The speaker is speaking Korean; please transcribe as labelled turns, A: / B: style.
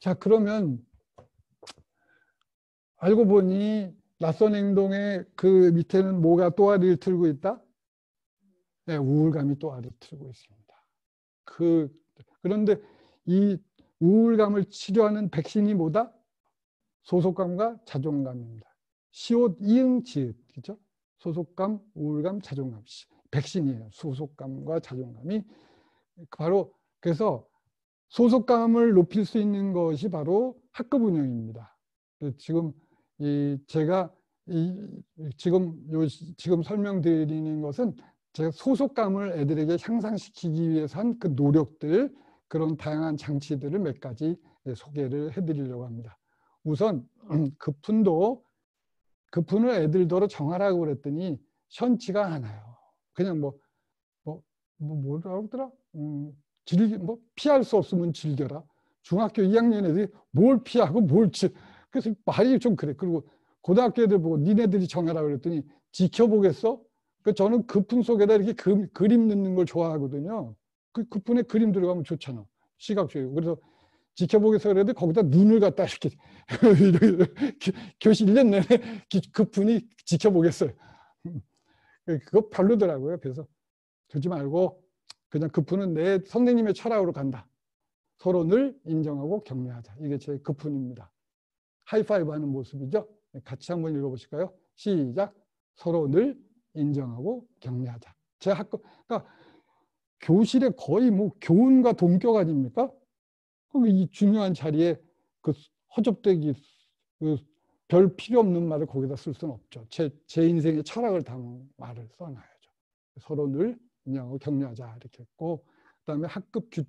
A: 자 그러면 알고 보니 낯선 행동의 그 밑에는 뭐가 또아리를 틀고 있다? 네, 우울감이 또아리를 틀고 있습니다. 그 그런데 이 우울감을 치료하는 백신이 뭐다? 소속감과 자존감입니다. 시옷 이응 지읒 그죠? 소속감, 우울감, 자존감 백신이에요. 소속감과 자존감이 바로 그래서 소속감을 높일 수 있는 것이 바로 학급 운영입니다. 지금 이 제가 이 지금 요 지금 설명드리는 것은 제가 소속감을 애들에게 향상시키기 위해서 한그 노력들 그런 다양한 장치들을 몇 가지 소개를 해드리려고 합니다. 우선 급푼도 급푼을 애들더러 정하라고 그랬더니 현치가 않아요. 그냥 뭐, 뭐, 뭐, 뭐 뭐라고 그러더라? 음, 즐기, 뭐 피할 수 없으면 즐겨라. 중학교 2학년 애들이 뭘 피하고 뭘 치. 그래서 말이 좀 그래. 그리고 고등학교 애들 보고 니네들이 정해라 그랬더니 지켜보겠어? 그 저는 그품 속에다 이렇게 그, 그림 넣는 걸 좋아하거든요. 그, 그품에 그림 들어가면 좋잖아. 시각적이고. 그래서 지켜보겠어 그래도 거기다 눈을 갖다 이렇게 교실 1년 내내 그 분이 지켜보겠어요. 음. 그거 별로더라고요. 그래서 그러지 말고 그냥 급훈은 내 선생님의 철학으로 간다. 서로 늘 인정하고 격려하자. 이게 제 급훈입니다. 하이파이브 하는 모습이죠. 네, 같이 한번 읽어보실까요? 시작. 서로 늘 인정하고 격려하자. 제 학교, 그러니까 교실에 거의 뭐 교훈과 동격 아닙니까? 이 중요한 자리에 그 허접되기, 그별 필요 없는 말을 거기다 쓸 수는 없죠. 제, 제 인생의 철학을 담은 말을 써놔야죠. 서로 늘 경영어 격려자 하 이렇게 했고 그다음에 학급 규칙